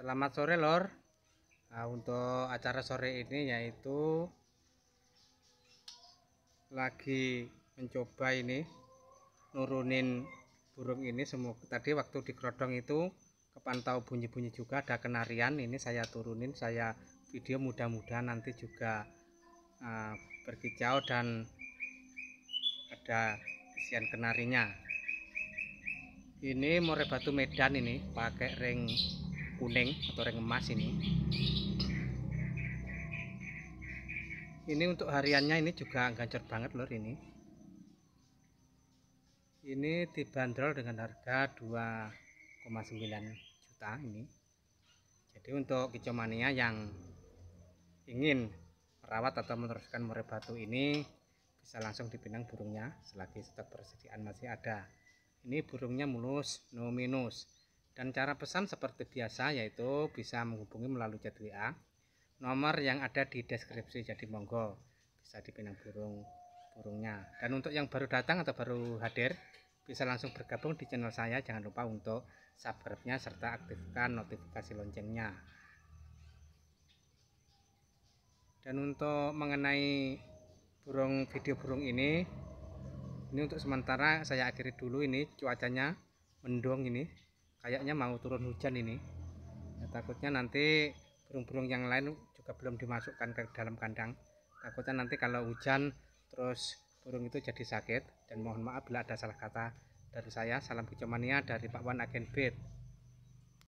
Selamat sore Lor. Nah, untuk acara sore ini yaitu lagi mencoba ini nurunin burung ini semoga tadi waktu di kerodong itu kepantau bunyi-bunyi juga ada kenarian ini saya turunin saya video mudah-mudahan nanti juga uh, berkicau dan ada isian kenarinya ini more batu medan ini pakai ring kuning atau ring emas ini ini untuk hariannya ini juga gancor banget lor ini ini dibanderol dengan harga 2,9 juta ini jadi untuk kicomania yang ingin merawat atau meneruskan murai batu ini bisa langsung dipinang burungnya selagi stok persediaan masih ada ini burungnya mulus no minus dan cara pesan seperti biasa yaitu bisa menghubungi melalui chat WA nomor yang ada di deskripsi jadi monggo bisa dipinang burung burungnya dan untuk yang baru datang atau baru hadir bisa langsung bergabung di channel saya jangan lupa untuk subscribe-nya serta aktifkan notifikasi loncengnya dan untuk mengenai burung video burung ini ini untuk sementara saya akhiri dulu ini cuacanya mendung ini kayaknya mau turun hujan ini ya, takutnya nanti burung-burung yang lain juga belum dimasukkan ke dalam kandang takutnya nanti kalau hujan terus burung itu jadi sakit dan mohon maaf bila ada salah kata dari saya salam kecemania dari Pak Wan Agen Bid